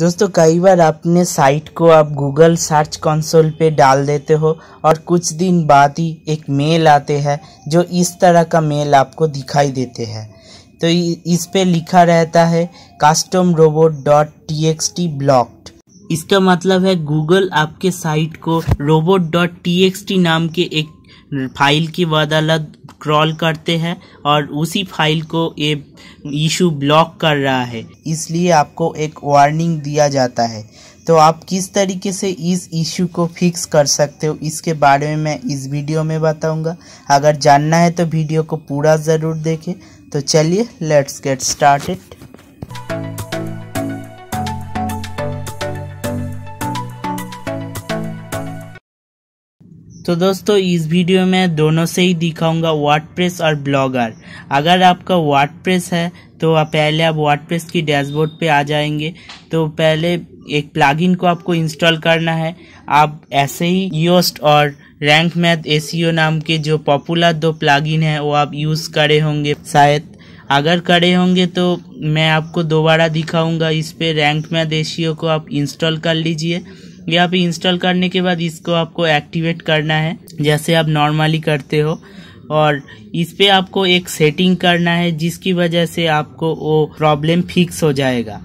दोस्तों कई बार अपने साइट को आप गूगल सर्च कंसोल पे डाल देते हो और कुछ दिन बाद ही एक मेल आते हैं जो इस तरह का मेल आपको दिखाई देते हैं तो इस पे लिखा रहता है custom robot dot T X T blocked इसका मतलब है गूगल आपके साइट को robot dot T X T नाम के एक फाइल की बदौलत क्रॉल करते हैं और उसी फाइल को ये इशू ब्लॉक कर रहा है इसलिए आपको एक वार्निंग दिया जाता है तो आप किस तरीके से इस इशू को फिक्स कर सकते हो इसके बारे में मैं इस वीडियो में बताऊंगा अगर जानना है तो वीडियो को पूरा ज़रूर देखें तो चलिए लेट्स गेट स्टार्टेड तो दोस्तों इस वीडियो में दोनों से ही दिखाऊंगा वर्डप्रेस और ब्लॉगर अगर आपका वर्डप्रेस है तो आप पहले आप वर्डप्रेस की डैशबोर्ड पे आ जाएंगे तो पहले एक प्लगइन को आपको इंस्टॉल करना है आप ऐसे ही योस्ट और रैंक मैथ ए नाम के जो पॉपुलर दो प्लगइन है वो आप यूज़ करे होंगे शायद अगर करे होंगे तो मैं आपको दोबारा दिखाऊंगा इस पर रैंक मैथ एसीओ को आप इंस्टॉल कर लीजिए यहाँ पे इंस्टॉल करने के बाद इसको आपको एक्टिवेट करना है जैसे आप नॉर्मली करते हो और इस पे आपको एक सेटिंग करना है जिसकी वजह से आपको वो प्रॉब्लम फिक्स हो जाएगा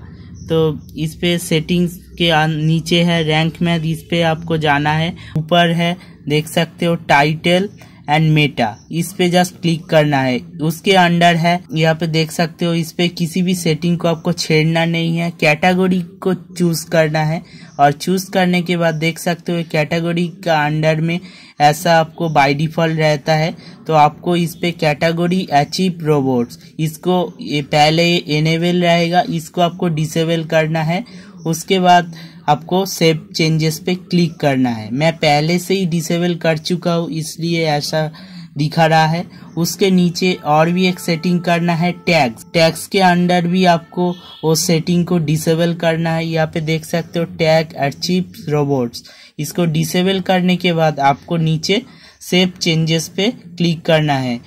तो इस पे सेटिंग्स के नीचे है रैंक में इस पे आपको जाना है ऊपर है देख सकते हो टाइटल एंड मेटा इस पे जस्ट क्लिक करना है उसके अंडर है यहाँ पे देख सकते हो इस पे किसी भी सेटिंग को आपको छेड़ना नहीं है कैटेगोरी को चूज करना है और चूज करने के बाद देख सकते हो कैटेगोरी का अंडर में ऐसा आपको बाय डिफॉल्ट रहता है तो आपको इस पे कैटेगोरी अचीव रोबोट्स इसको पहले एनेबल रहेगा इसको आपको डिसेबल करना है उसके बाद आपको सेव चेंजेस पे क्लिक करना है मैं पहले से ही डिसेबल कर चुका हूँ इसलिए ऐसा दिखा रहा है उसके नीचे और भी एक सेटिंग करना है टैक्स टैक्स के अंडर भी आपको वो सेटिंग को डिसेबल करना है यहाँ पे देख सकते हो टैग अचीव रोबोट्स इसको डिसेबल करने के बाद आपको नीचे सेव चेंजेस पे क्लिक करना है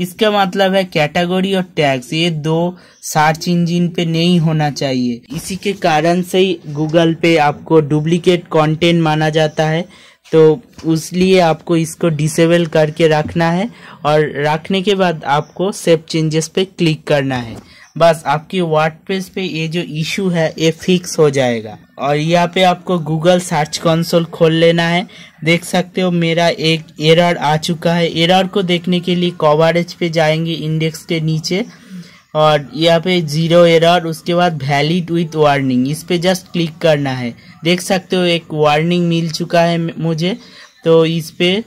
इसका मतलब है कैटेगरी और टैग्स ये दो सर्च इंजिन पे नहीं होना चाहिए इसी के कारण से ही गूगल पे आपको डुप्लीकेट कंटेंट माना जाता है तो उस लिए आपको इसको डिसेबल करके रखना है और रखने के बाद आपको सेफ चेंजेस पे क्लिक करना है बस आपके वर्डप्रेस पे ये जो इशू है ये फिक्स हो जाएगा और यहाँ पे आपको गूगल सर्च कंसोल खोल लेना है देख सकते हो मेरा एक एरर आ चुका है एरर को देखने के लिए कवरेज पे जाएंगे इंडेक्स के नीचे और यहाँ पे जीरो एरर उसके बाद वैलिड विथ वार्निंग इस पर जस्ट क्लिक करना है देख सकते हो एक वार्निंग मिल चुका है मुझे तो इस पर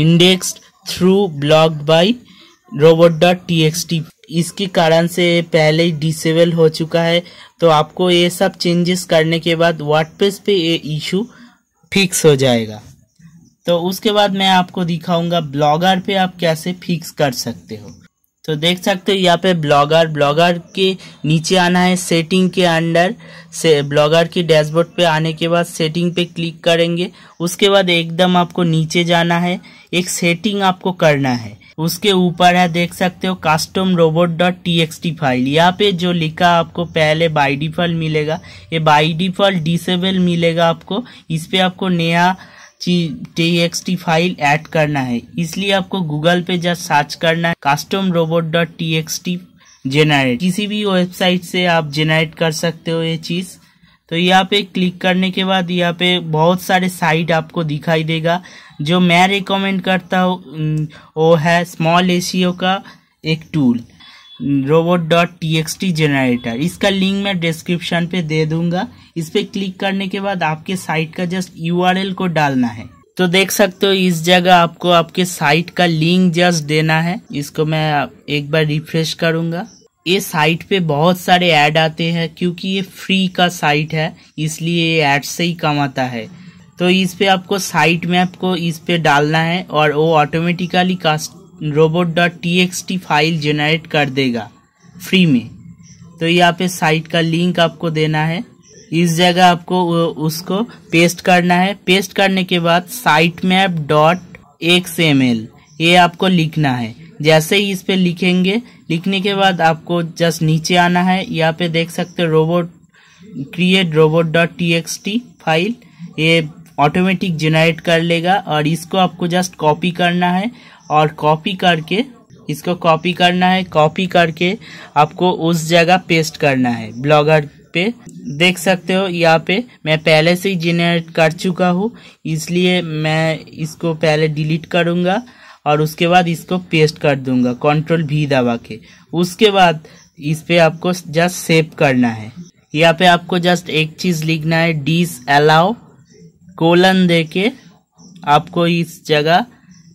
index through block by robot dot T X T इसके कारण से पहले ही डिसेबल हो चुका है तो आपको ये सब चेंजेस करने के बाद वाटपेस पे ये इशू फिक्स हो जाएगा तो उसके बाद मैं आपको दिखाऊंगा ब्लॉगर पे आप कैसे फिक्स कर सकते हो तो देख सकते हो यहाँ पे ब्लॉगर ब्लॉगर के नीचे आना है सेटिंग के अंडर से ब्लॉगर की डैशबोर्ड पे आने के बाद सेटिंग पे क्लिक करेंगे उसके बाद एकदम आपको नीचे जाना है एक सेटिंग आपको करना है उसके ऊपर है देख सकते हो custom robot dot T X T file यहाँ पे जो लिखा आपको पहले बाई डिफॉल्ट मिलेगा ये बाई डिफॉल्ट डिसेबल मिलेगा आपको इस पे आपको नया T X T file add करना है इसलिए आपको गूगल पे जस्ट सर्च करना है custom robot dot T X T generate किसी भी वेबसाइट से आप जेनरेट कर सकते हो ये चीज़ तो यहाँ पे क्लिक करने के बाद यहाँ पे बहुत सारे साइट आपको दिखाई देगा जो मैं रिकमेंड करता हूँ वो है स्मॉल एशियो का एक tool robot dot T X T generator इसका लिंक मैं डिस्क्रिप्शन पे दे दूंगा इस पर क्लिक करने के बाद आपके साइट का जस्ट यू को डालना है तो देख सकते हो इस जगह आपको आपके साइट का लिंक जस्ट देना है इसको मैं एक बार रिफ्रेश करूंगा ये साइट पे बहुत सारे ऐड आते हैं क्योंकि ये फ्री का साइट है इसलिए ये ऐड से ही कमाता है तो इस पे आपको साइट मैप को इस पे डालना है और वो automatically custom robot dot T X T file generate कर देगा फ्री में तो यहाँ पे साइट का लिंक आपको देना है इस जगह आपको उसको पेस्ट करना है पेस्ट करने के बाद sitemap dot X M L ये आपको लिखना है जैसे ही इस पे लिखेंगे लिखने के बाद आपको जस्ट नीचे आना है यहाँ पे देख सकते robot create robot dot T X T file ये ऑटोमेटिक जेनरेट कर लेगा और इसको आपको जस्ट कॉपी करना है और कॉपी करके इसको कॉपी करना है कॉपी करके आपको उस जगह पेस्ट करना है ब्लॉगर पे देख सकते हो यहाँ पे मैं पहले से ही जेनरेट कर चुका हूँ इसलिए मैं इसको पहले डिलीट करूँगा और उसके बाद इसको पेस्ट कर दूंगा कंट्रोल भी दबा के उसके बाद इस पर आपको जस्ट सेव करना है यहाँ पे आपको जस्ट एक चीज़ लिखना है डिस अलाउ कोलन दे के आपको इस जगह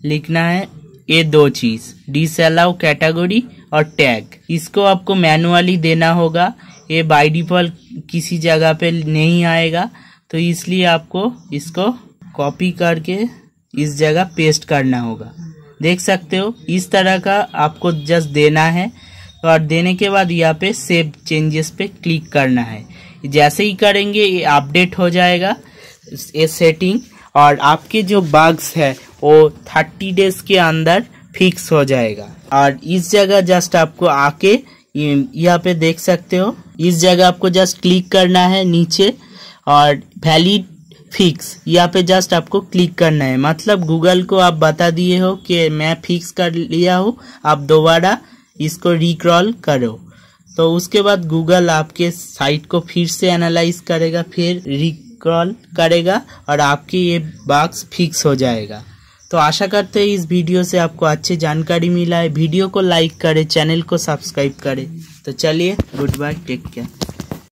लिखना है ये दो चीज़ डिसअलाउ कैटेगरी और टैग इसको आपको मैनुअली देना होगा ये बाय डिफॉल्ट किसी जगह पे नहीं आएगा तो इसलिए आपको इसको कॉपी करके इस जगह पेस्ट करना होगा देख सकते हो इस तरह का आपको जस्ट देना है और देने के बाद यहाँ पे सेव चेंजेस पे क्लिक करना है जैसे ही करेंगे ये अपडेट हो जाएगा ये सेटिंग और आपके जो बग्स है वो थर्टी डेज के अंदर फिक्स हो जाएगा और इस जगह जस्ट आपको आके यहाँ पे देख सकते हो इस जगह आपको जस्ट क्लिक करना है नीचे और वैलिड फिक्स यहाँ पे जस्ट आपको क्लिक करना है मतलब गूगल को आप बता दिए हो कि मैं फिक्स कर लिया हूँ आप दोबारा इसको रिक्रॉल करो तो उसके बाद गूगल आपके साइट को फिर से एनालाइज करेगा फिर कॉल करेगा और आपकी ये बॉक्स फिक्स हो जाएगा तो आशा करते हैं इस वीडियो से आपको अच्छी जानकारी मिला है वीडियो को लाइक करें चैनल को सब्सक्राइब करें तो चलिए गुड बाय टेक केयर